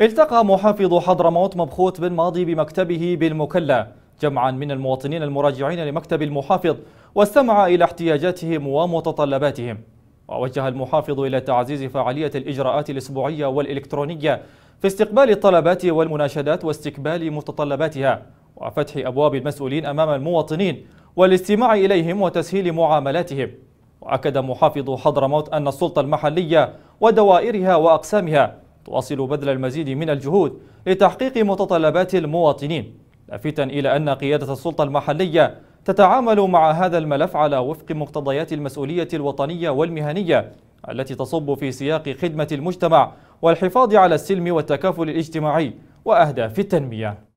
التقى محافظ حضرموت مبخوت بن ماضي بمكتبه بالمكلا جمعا من المواطنين المراجعين لمكتب المحافظ واستمع إلى احتياجاتهم ومتطلباتهم ووجه المحافظ إلى تعزيز فعالية الإجراءات الأسبوعية والإلكترونية في استقبال الطلبات والمناشدات واستقبال متطلباتها وفتح أبواب المسؤولين أمام المواطنين والاستماع إليهم وتسهيل معاملاتهم وأكد محافظ حضرموت أن السلطة المحلية ودوائرها وأقسامها تواصل بذل المزيد من الجهود لتحقيق متطلبات المواطنين لافتا إلى أن قيادة السلطة المحلية تتعامل مع هذا الملف على وفق مقتضيات المسؤولية الوطنية والمهنية التي تصب في سياق خدمة المجتمع والحفاظ على السلم والتكافل الاجتماعي وأهداف التنمية